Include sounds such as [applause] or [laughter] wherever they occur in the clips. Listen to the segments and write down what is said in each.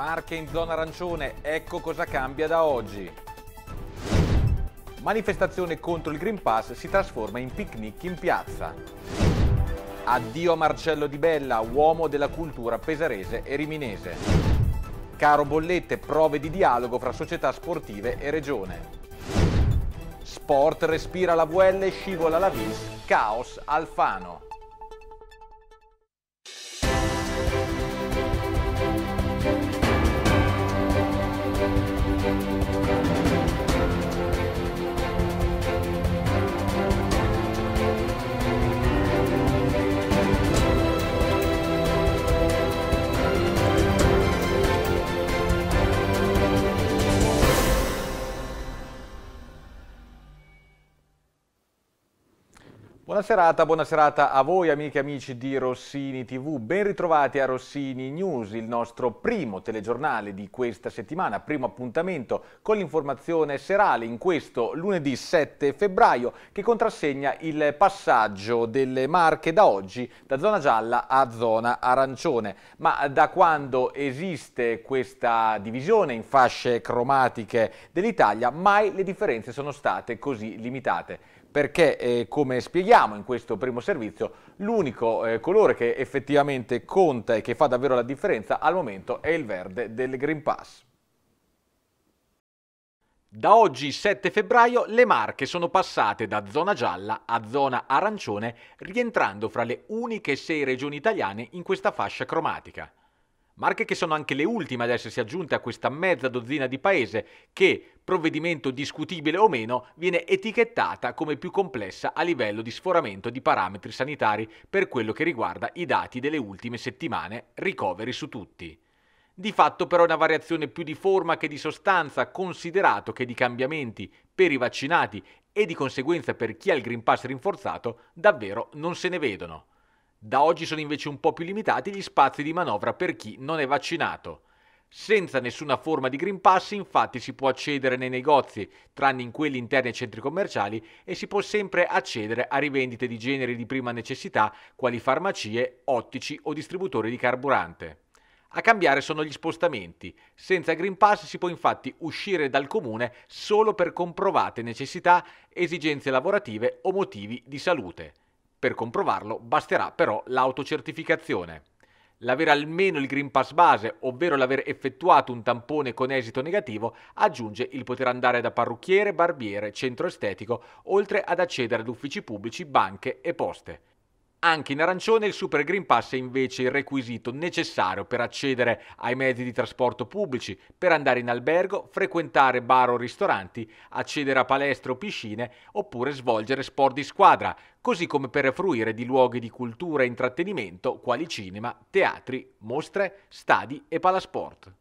Marche in zona arancione, ecco cosa cambia da oggi. Manifestazione contro il Green Pass si trasforma in picnic in piazza. Addio a Marcello Di Bella, uomo della cultura pesarese e riminese. Caro Bollette, prove di dialogo fra società sportive e regione. Sport respira la VL, e scivola la Vis, caos Alfano. Buona serata, buona serata a voi amiche e amici di Rossini TV, ben ritrovati a Rossini News, il nostro primo telegiornale di questa settimana, primo appuntamento con l'informazione serale in questo lunedì 7 febbraio che contrassegna il passaggio delle marche da oggi da zona gialla a zona arancione. Ma da quando esiste questa divisione in fasce cromatiche dell'Italia mai le differenze sono state così limitate perché eh, come spieghiamo in questo primo servizio l'unico eh, colore che effettivamente conta e che fa davvero la differenza al momento è il verde del Green Pass. Da oggi 7 febbraio le Marche sono passate da zona gialla a zona arancione rientrando fra le uniche sei regioni italiane in questa fascia cromatica. Marche che sono anche le ultime ad essersi aggiunte a questa mezza dozzina di paese che, provvedimento discutibile o meno, viene etichettata come più complessa a livello di sforamento di parametri sanitari per quello che riguarda i dati delle ultime settimane, ricoveri su tutti. Di fatto però è una variazione più di forma che di sostanza, considerato che di cambiamenti per i vaccinati e di conseguenza per chi ha il Green Pass rinforzato davvero non se ne vedono. Da oggi sono invece un po' più limitati gli spazi di manovra per chi non è vaccinato. Senza nessuna forma di Green Pass infatti si può accedere nei negozi, tranne in quelli interni ai centri commerciali, e si può sempre accedere a rivendite di generi di prima necessità, quali farmacie, ottici o distributori di carburante. A cambiare sono gli spostamenti. Senza Green Pass si può infatti uscire dal comune solo per comprovate necessità, esigenze lavorative o motivi di salute. Per comprovarlo basterà però l'autocertificazione. L'avere almeno il Green Pass base, ovvero l'aver effettuato un tampone con esito negativo, aggiunge il poter andare da parrucchiere, barbiere, centro estetico, oltre ad accedere ad uffici pubblici, banche e poste. Anche in arancione il Super Green Pass è invece il requisito necessario per accedere ai mezzi di trasporto pubblici, per andare in albergo, frequentare bar o ristoranti, accedere a palestre o piscine oppure svolgere sport di squadra, così come per fruire di luoghi di cultura e intrattenimento quali cinema, teatri, mostre, stadi e palasport.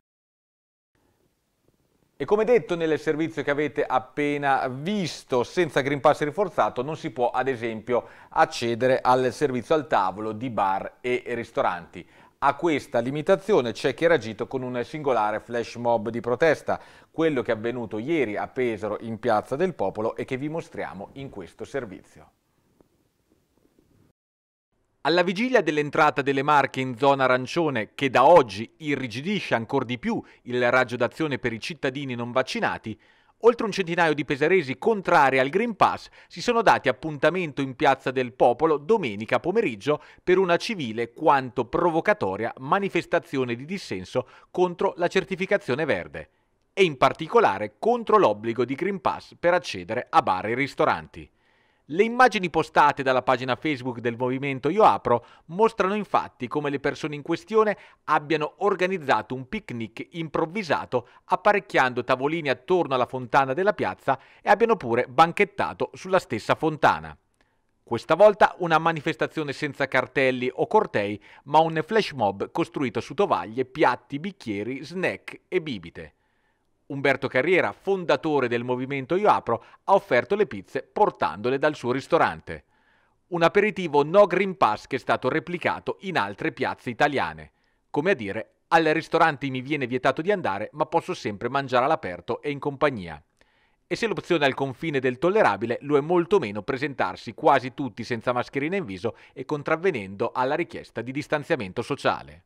E come detto nel servizio che avete appena visto, senza Green Pass rinforzato non si può ad esempio accedere al servizio al tavolo di bar e ristoranti. A questa limitazione c'è chi ha reagito con un singolare flash mob di protesta, quello che è avvenuto ieri a Pesaro in Piazza del Popolo e che vi mostriamo in questo servizio. Alla vigilia dell'entrata delle Marche in zona arancione, che da oggi irrigidisce ancora di più il raggio d'azione per i cittadini non vaccinati, oltre un centinaio di pesaresi contrari al Green Pass si sono dati appuntamento in Piazza del Popolo domenica pomeriggio per una civile quanto provocatoria manifestazione di dissenso contro la certificazione verde e in particolare contro l'obbligo di Green Pass per accedere a bar e ristoranti. Le immagini postate dalla pagina Facebook del movimento Io Apro mostrano infatti come le persone in questione abbiano organizzato un picnic improvvisato apparecchiando tavolini attorno alla fontana della piazza e abbiano pure banchettato sulla stessa fontana. Questa volta una manifestazione senza cartelli o cortei, ma un flash mob costruito su tovaglie, piatti, bicchieri, snack e bibite. Umberto Carriera, fondatore del movimento Io Apro, ha offerto le pizze portandole dal suo ristorante. Un aperitivo no Green Pass che è stato replicato in altre piazze italiane. Come a dire, al ristorante mi viene vietato di andare, ma posso sempre mangiare all'aperto e in compagnia. E se l'opzione è al confine del tollerabile, lo è molto meno presentarsi quasi tutti senza mascherina in viso e contravvenendo alla richiesta di distanziamento sociale.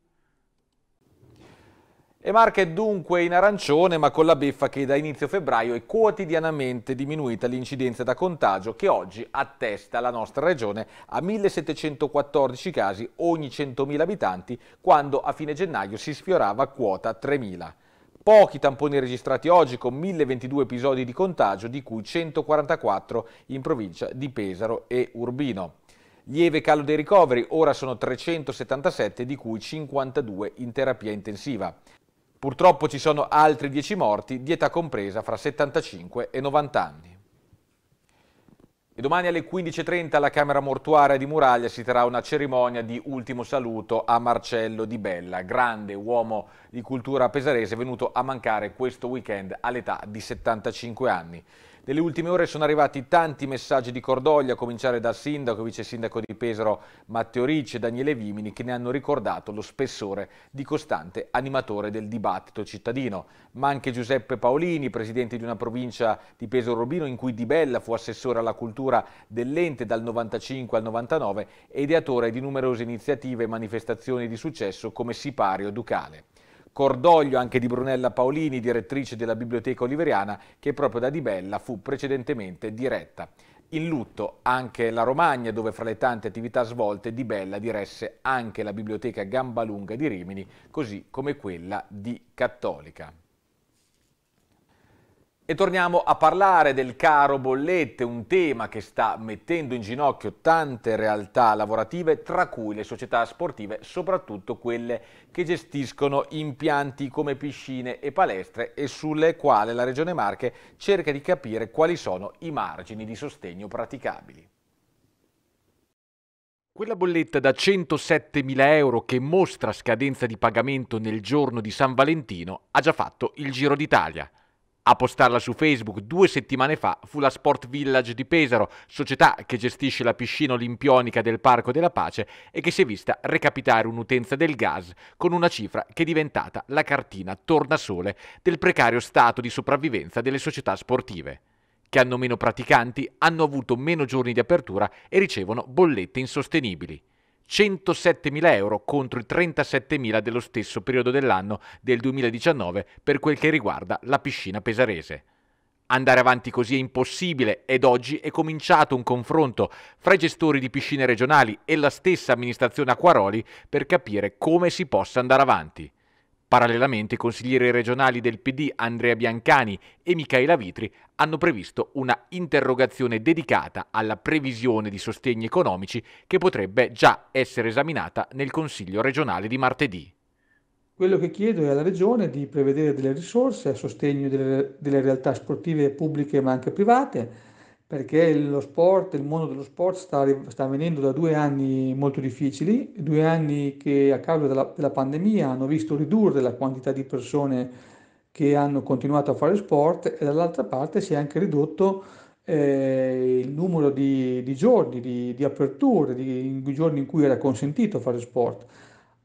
E Marche è dunque in arancione ma con la beffa che da inizio febbraio è quotidianamente diminuita l'incidenza da contagio che oggi attesta la nostra regione a 1714 casi ogni 100.000 abitanti quando a fine gennaio si sfiorava quota 3.000. Pochi tamponi registrati oggi con 1022 episodi di contagio di cui 144 in provincia di Pesaro e Urbino. Lieve calo dei ricoveri, ora sono 377 di cui 52 in terapia intensiva. Purtroppo ci sono altri 10 morti di età compresa fra 75 e 90 anni. E domani alle 15.30 alla Camera Mortuaria di Muraglia si terrà una cerimonia di ultimo saluto a Marcello Di Bella, grande uomo di cultura pesarese venuto a mancare questo weekend all'età di 75 anni. Nelle ultime ore sono arrivati tanti messaggi di cordoglio, a cominciare dal sindaco e vice sindaco di Pesaro Matteo Ricci e Daniele Vimini, che ne hanno ricordato lo spessore di costante animatore del dibattito cittadino. Ma anche Giuseppe Paolini, presidente di una provincia di Pesaro Robino, in cui Di Bella fu assessore alla cultura dell'ente dal 95 al 99 e ideatore di numerose iniziative e manifestazioni di successo come Sipario Ducale. Cordoglio anche di Brunella Paolini, direttrice della Biblioteca Oliveriana, che proprio da Di Bella fu precedentemente diretta. In lutto anche la Romagna, dove fra le tante attività svolte Di Bella diresse anche la Biblioteca Gambalunga di Rimini, così come quella di Cattolica. E torniamo a parlare del caro bollette, un tema che sta mettendo in ginocchio tante realtà lavorative, tra cui le società sportive, soprattutto quelle che gestiscono impianti come piscine e palestre e sulle quali la Regione Marche cerca di capire quali sono i margini di sostegno praticabili. Quella bolletta da 107.000 euro che mostra scadenza di pagamento nel giorno di San Valentino ha già fatto il giro d'Italia. A postarla su Facebook due settimane fa fu la Sport Village di Pesaro, società che gestisce la piscina olimpionica del Parco della Pace e che si è vista recapitare un'utenza del gas con una cifra che è diventata la cartina tornasole del precario stato di sopravvivenza delle società sportive che hanno meno praticanti, hanno avuto meno giorni di apertura e ricevono bollette insostenibili. 107.000 euro contro i 37.000 dello stesso periodo dell'anno del 2019 per quel che riguarda la piscina pesarese. Andare avanti così è impossibile ed oggi è cominciato un confronto fra i gestori di piscine regionali e la stessa amministrazione Acquaroli per capire come si possa andare avanti. Parallelamente i consiglieri regionali del PD Andrea Biancani e Michaela Vitri hanno previsto una interrogazione dedicata alla previsione di sostegni economici che potrebbe già essere esaminata nel Consiglio regionale di martedì. Quello che chiedo è alla Regione di prevedere delle risorse a sostegno delle, delle realtà sportive pubbliche ma anche private perché lo sport, il mondo dello sport sta, sta venendo da due anni molto difficili, due anni che a causa della, della pandemia hanno visto ridurre la quantità di persone che hanno continuato a fare sport e dall'altra parte si è anche ridotto eh, il numero di, di giorni, di, di, aperture, di, di giorni in cui era consentito fare sport.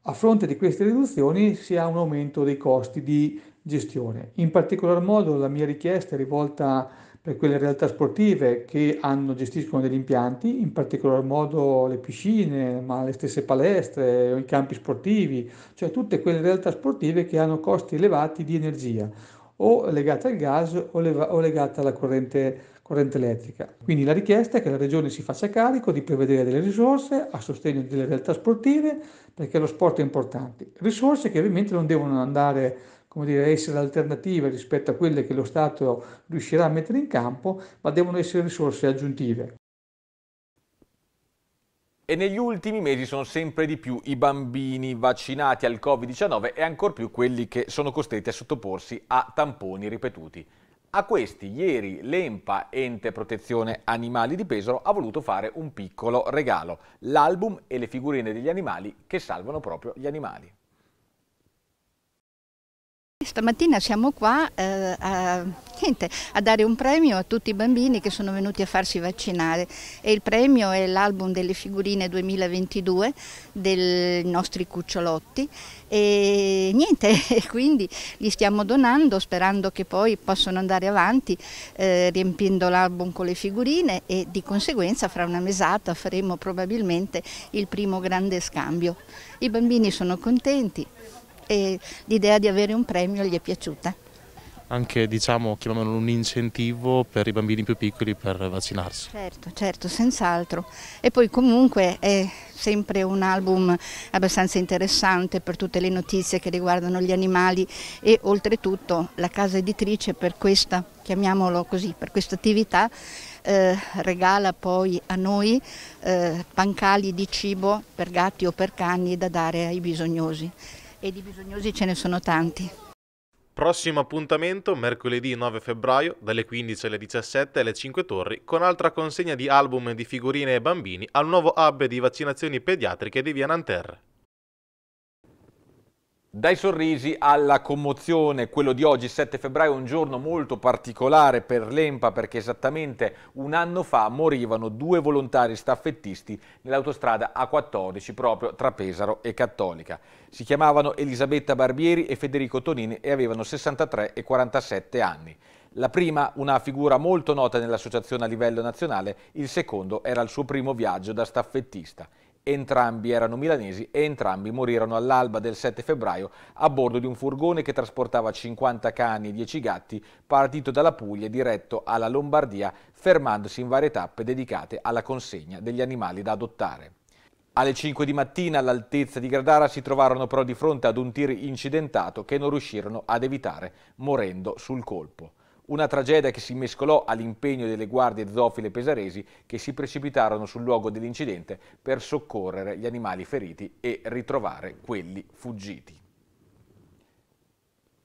A fronte di queste riduzioni si ha un aumento dei costi di gestione. In particolar modo la mia richiesta è rivolta a per quelle realtà sportive che hanno, gestiscono degli impianti, in particolar modo le piscine, ma le stesse palestre, i campi sportivi, cioè tutte quelle realtà sportive che hanno costi elevati di energia o legate al gas o, leva- o legate alla corrente corrente elettrica. Quindi la richiesta è che la Regione si faccia carico di prevedere delle risorse a sostegno delle realtà sportive perché lo sport è importante. Risorse che ovviamente non devono andare come dire, essere alternative rispetto a quelle che lo Stato riuscirà a mettere in campo, ma devono essere risorse aggiuntive. E negli ultimi mesi sono sempre di più i bambini vaccinati al Covid-19 e ancor più quelli che sono costretti a sottoporsi a tamponi ripetuti. A questi ieri l'EMPA, Ente Protezione Animali di Pesaro, ha voluto fare un piccolo regalo, l'album e le figurine degli animali che salvano proprio gli animali stamattina siamo qua eh, a, niente, a, dare un premio a tutti i bambini che sono venuti a farsi vaccinare e il premio è l'album delle figurine 2022 dei nostri cucciolotti e niente, [laughs] quindi li stiamo donando sperando che poi possano andare avanti eh, riempiendo l'album con le figurine e di conseguenza fra una mesata faremo probabilmente il primo grande scambio. I bambini sono contenti e l'idea di avere un premio gli è piaciuta. Anche diciamo, chiamiamolo un incentivo per i bambini più piccoli per vaccinarsi. Certo, certo, senz'altro. E poi comunque è sempre un album abbastanza interessante per tutte le notizie che riguardano gli animali e oltretutto la casa editrice per questa, chiamiamolo così, per questa attività eh, regala poi a noi eh, pancali di cibo per gatti o per cani da dare ai bisognosi e di bisognosi ce ne sono tanti. Prossimo appuntamento mercoledì 9 febbraio dalle 15 alle 17 alle 5 Torri con altra consegna di album di figurine e bambini al nuovo hub di vaccinazioni pediatriche di Via Nanterre. Dai sorrisi alla commozione, quello di oggi 7 febbraio è un giorno molto particolare per l'EMPA perché esattamente un anno fa morivano due volontari staffettisti nell'autostrada A14 proprio tra Pesaro e Cattolica. Si chiamavano Elisabetta Barbieri e Federico Tonini e avevano 63 e 47 anni. La prima una figura molto nota nell'associazione a livello nazionale, il secondo era il suo primo viaggio da staffettista entrambi erano milanesi e entrambi morirono all'alba del 7 febbraio a bordo di un furgone che trasportava 50 cani e 10 gatti partito dalla Puglia diretto alla Lombardia, fermandosi in varie tappe dedicate alla consegna degli animali da adottare. Alle 5 di mattina all'altezza di Gradara si trovarono però di fronte ad un tir incidentato che non riuscirono ad evitare morendo sul colpo. Una tragedia che si mescolò all'impegno delle guardie zoofile pesaresi che si precipitarono sul luogo dell'incidente per soccorrere gli animali feriti e ritrovare quelli fuggiti.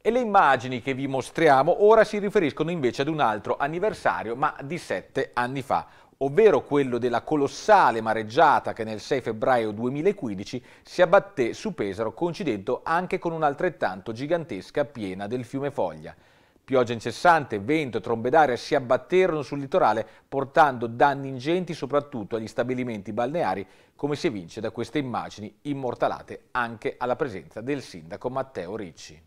E le immagini che vi mostriamo ora si riferiscono invece ad un altro anniversario, ma di sette anni fa, ovvero quello della colossale mareggiata che nel 6 febbraio 2015 si abbatté su Pesaro coincidendo anche con un'altrettanto gigantesca piena del fiume Foglia. Pioggia incessante, vento, trombe d'aria si abbatterono sul litorale portando danni ingenti soprattutto agli stabilimenti balneari come si evince da queste immagini immortalate anche alla presenza del sindaco Matteo Ricci.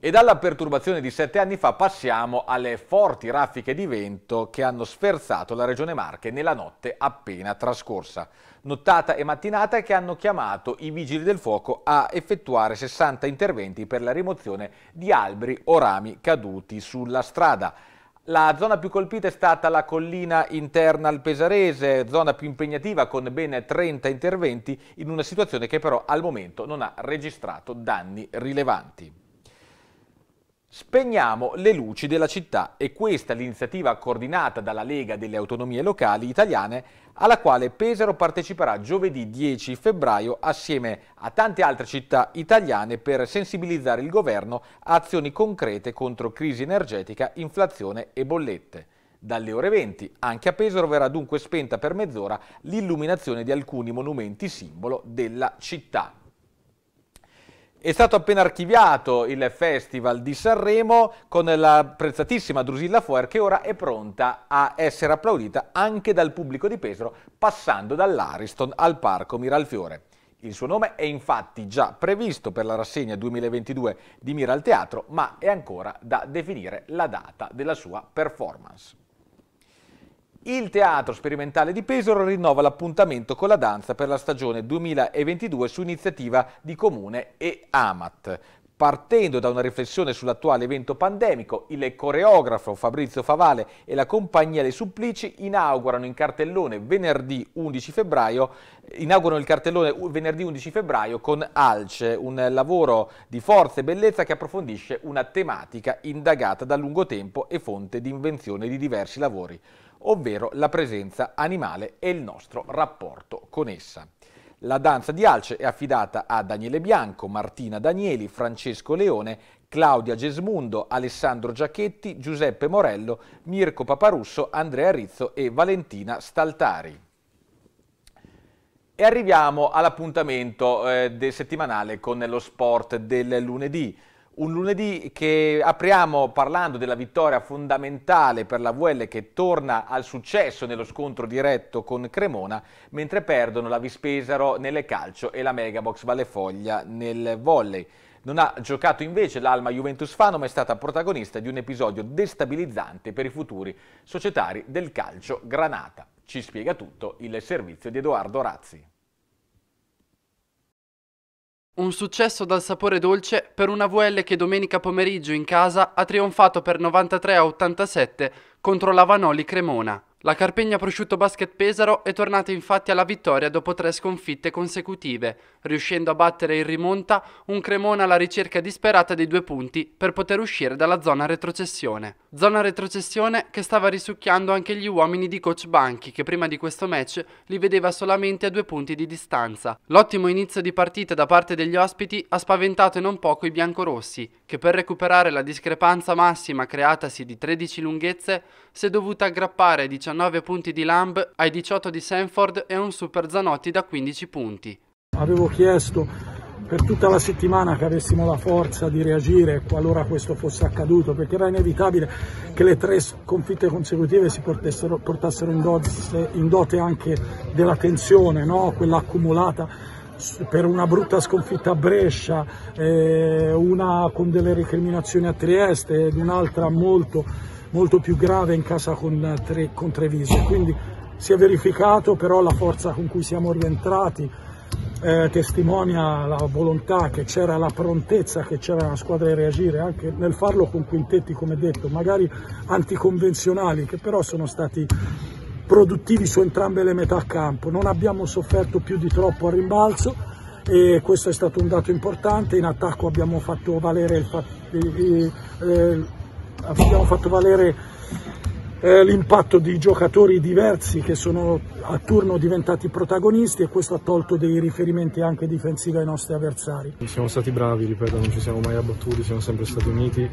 E dalla perturbazione di sette anni fa passiamo alle forti raffiche di vento che hanno sferzato la regione Marche nella notte appena trascorsa, nottata e mattinata che hanno chiamato i vigili del fuoco a effettuare 60 interventi per la rimozione di alberi o rami caduti sulla strada. La zona più colpita è stata la collina interna al Pesarese, zona più impegnativa con ben 30 interventi in una situazione che però al momento non ha registrato danni rilevanti. Spegniamo le luci della città e questa è l'iniziativa coordinata dalla Lega delle Autonomie Locali Italiane alla quale Pesaro parteciperà giovedì 10 febbraio assieme a tante altre città italiane per sensibilizzare il governo a azioni concrete contro crisi energetica, inflazione e bollette. Dalle ore 20 anche a Pesaro verrà dunque spenta per mezz'ora l'illuminazione di alcuni monumenti simbolo della città. È stato appena archiviato il Festival di Sanremo con la prezzatissima Drusilla Foer che ora è pronta a essere applaudita anche dal pubblico di Pesaro passando dall'Ariston al Parco Miralfiore. Il suo nome è infatti già previsto per la rassegna 2022 di Mira al Teatro ma è ancora da definire la data della sua performance. Il Teatro Sperimentale di Pesaro rinnova l'appuntamento con la danza per la stagione 2022 su iniziativa di Comune e Amat. Partendo da una riflessione sull'attuale evento pandemico, il coreografo Fabrizio Favale e la compagnia dei Supplici inaugurano, in cartellone venerdì 11 febbraio, inaugurano il cartellone venerdì 11 febbraio con Alce, un lavoro di forza e bellezza che approfondisce una tematica indagata da lungo tempo e fonte di invenzione di diversi lavori, ovvero la presenza animale e il nostro rapporto con essa. La danza di Alce è affidata a Daniele Bianco, Martina Danieli, Francesco Leone, Claudia Gesmundo, Alessandro Giachetti, Giuseppe Morello, Mirko Paparusso, Andrea Rizzo e Valentina Staltari. E arriviamo all'appuntamento eh, settimanale con lo sport del lunedì. Un lunedì che apriamo parlando della vittoria fondamentale per la VL che torna al successo nello scontro diretto con Cremona, mentre perdono la Vispesaro nelle calcio e la Megabox Vallefoglia nel volley. Non ha giocato invece l'Alma Juventus Fano, ma è stata protagonista di un episodio destabilizzante per i futuri societari del calcio Granata. Ci spiega tutto il servizio di Edoardo Razzi. Un successo dal sapore dolce per una VL che domenica pomeriggio in casa ha trionfato per 93 a 87 contro la Vanoli Cremona. La Carpegna Prosciutto Basket Pesaro è tornata infatti alla vittoria dopo tre sconfitte consecutive, riuscendo a battere in rimonta un Cremona alla ricerca disperata dei due punti per poter uscire dalla zona retrocessione. Zona retrocessione che stava risucchiando anche gli uomini di coach Banchi che prima di questo match li vedeva solamente a due punti di distanza. L'ottimo inizio di partita da parte degli ospiti ha spaventato non poco i biancorossi, che per recuperare la discrepanza massima creatasi di 13 lunghezze si è dovuta aggrappare a 19 punti di Lamb ai 18 di Sanford e un Super Zanotti da 15 punti. Avevo chiesto per tutta la settimana che avessimo la forza di reagire qualora questo fosse accaduto, perché era inevitabile che le tre sconfitte consecutive si portassero in, dote, in dote anche della tensione, no? quella accumulata per una brutta sconfitta a Brescia, eh, una con delle recriminazioni a Trieste ed un'altra molto molto più grave in casa con, eh, tre, con Treviso. Quindi si è verificato, però la forza con cui siamo rientrati eh, testimonia la volontà che c'era, la prontezza che c'era la squadra di reagire, anche nel farlo con quintetti, come detto, magari anticonvenzionali, che però sono stati produttivi su entrambe le metà campo. Non abbiamo sofferto più di troppo a rimbalzo e questo è stato un dato importante. In attacco abbiamo fatto valere il fatto... Eh, abbiamo fatto valere eh, l'impatto di giocatori diversi che sono a turno diventati protagonisti e questo ha tolto dei riferimenti anche difensivi ai nostri avversari. Siamo stati bravi, ripeto, non ci siamo mai abbattuti, siamo sempre stati uniti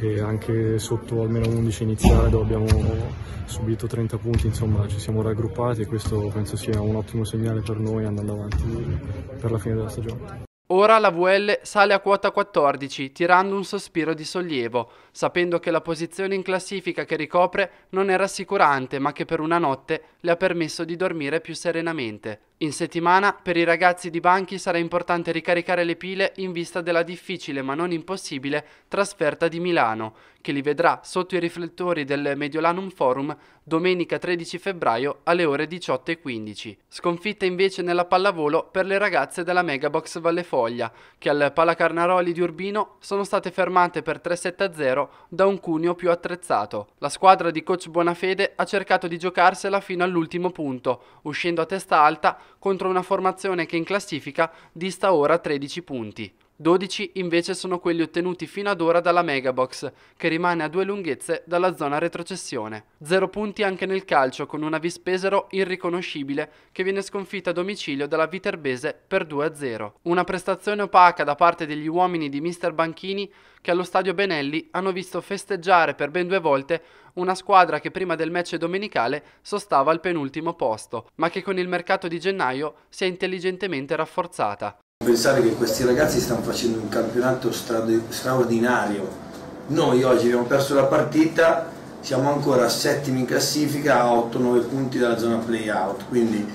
e anche sotto almeno 11 iniziale dove abbiamo subito 30 punti, insomma ci siamo raggruppati e questo penso sia un ottimo segnale per noi andando avanti per la fine della stagione. Ora la VL sale a quota 14, tirando un sospiro di sollievo, sapendo che la posizione in classifica che ricopre non è rassicurante, ma che per una notte le ha permesso di dormire più serenamente. In settimana per i ragazzi di Banchi sarà importante ricaricare le pile in vista della difficile ma non impossibile trasferta di Milano, che li vedrà sotto i riflettori del Mediolanum Forum domenica 13 febbraio alle ore 18.15. Sconfitta invece nella pallavolo per le ragazze della Megabox Valle Foglia, che al Palacarnaroli di Urbino sono state fermate per 3-7-0 da un cuneo più attrezzato. La squadra di coach Bonafede ha cercato di giocarsela fino all'ultimo punto, uscendo a testa alta contro una formazione che in classifica dista ora 13 punti. 12 invece sono quelli ottenuti fino ad ora dalla Megabox, che rimane a due lunghezze dalla zona retrocessione. Zero punti anche nel calcio, con una Vispesero irriconoscibile, che viene sconfitta a domicilio dalla Viterbese per 2-0. Una prestazione opaca da parte degli uomini di Mister Banchini, che allo stadio Benelli hanno visto festeggiare per ben due volte una squadra che prima del match domenicale sostava al penultimo posto, ma che con il mercato di gennaio si è intelligentemente rafforzata pensare che questi ragazzi stanno facendo un campionato straordinario. Noi oggi abbiamo perso la partita, siamo ancora settimi in classifica a 8-9 punti dalla zona playout. quindi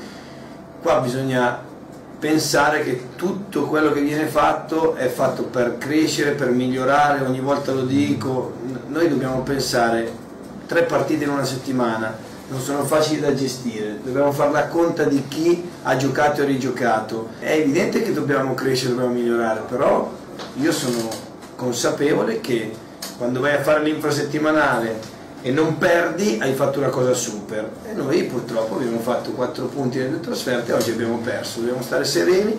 qua bisogna pensare che tutto quello che viene fatto è fatto per crescere, per migliorare, ogni volta lo dico, noi dobbiamo pensare tre partite in una settimana, non sono facili da gestire, dobbiamo far la conta di chi ha giocato e rigiocato. È evidente che dobbiamo crescere, dobbiamo migliorare, però io sono consapevole che quando vai a fare l'infrasettimanale e non perdi hai fatto una cosa super e noi purtroppo abbiamo fatto 4 punti nelle trasferte e oggi abbiamo perso, dobbiamo stare sereni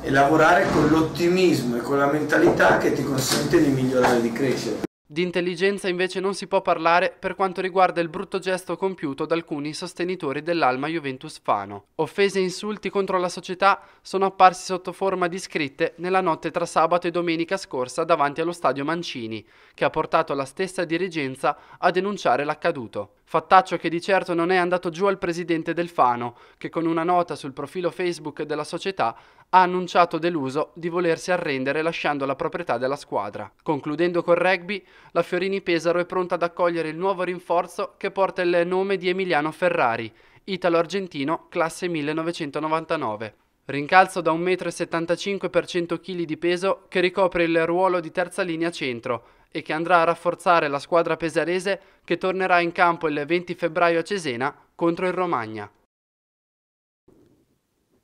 e lavorare con l'ottimismo e con la mentalità che ti consente di migliorare e di crescere. Di intelligenza invece non si può parlare per quanto riguarda il brutto gesto compiuto da alcuni sostenitori dell'Alma Juventus Fano. Offese e insulti contro la società sono apparsi sotto forma di scritte nella notte tra sabato e domenica scorsa davanti allo stadio Mancini, che ha portato la stessa dirigenza a denunciare l'accaduto. Fattaccio che di certo non è andato giù al presidente del Fano, che con una nota sul profilo Facebook della società ha annunciato deluso di volersi arrendere lasciando la proprietà della squadra. Concludendo col rugby, la Fiorini Pesaro è pronta ad accogliere il nuovo rinforzo che porta il nome di Emiliano Ferrari, italo-argentino classe 1999. Rincalzo da 1,75 m per 100 kg di peso che ricopre il ruolo di terza linea centro e che andrà a rafforzare la squadra pesarese che tornerà in campo il 20 febbraio a Cesena contro il Romagna.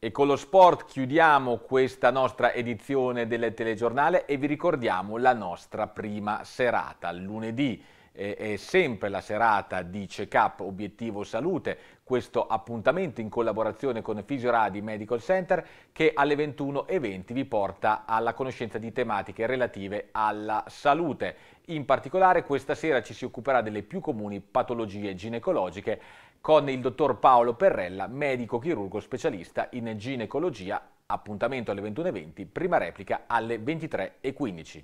E con lo sport chiudiamo questa nostra edizione del telegiornale e vi ricordiamo la nostra prima serata. Lunedì è sempre la serata di check-up obiettivo salute, questo appuntamento in collaborazione con Fisioradi Medical Center che alle 21.20 vi porta alla conoscenza di tematiche relative alla salute. In particolare questa sera ci si occuperà delle più comuni patologie ginecologiche con il dottor Paolo Perrella, medico chirurgo specialista in ginecologia, appuntamento alle 21.20, prima replica alle 23.15.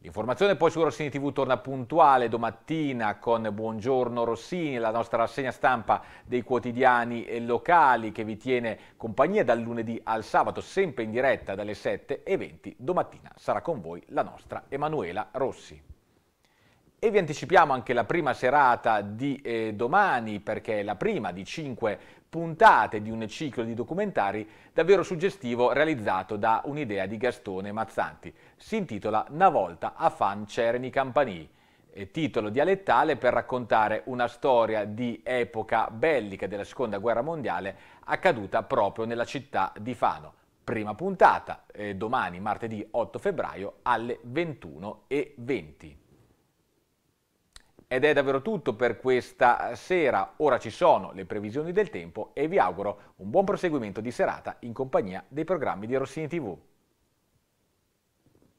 L'informazione poi su Rossini TV torna puntuale domattina con Buongiorno Rossini, la nostra rassegna stampa dei quotidiani locali che vi tiene compagnia dal lunedì al sabato, sempre in diretta dalle 7.20. Domattina sarà con voi la nostra Emanuela Rossi. E vi anticipiamo anche la prima serata di eh, domani, perché è la prima di cinque puntate di un ciclo di documentari davvero suggestivo realizzato da un'idea di Gastone Mazzanti. Si intitola Una volta a fan Cerni Campanì, titolo dialettale per raccontare una storia di epoca bellica della Seconda Guerra Mondiale accaduta proprio nella città di Fano. Prima puntata, eh, domani martedì 8 febbraio alle 21.20. Ed è davvero tutto per questa sera. Ora ci sono le previsioni del tempo e vi auguro un buon proseguimento di serata in compagnia dei programmi di Rossini TV.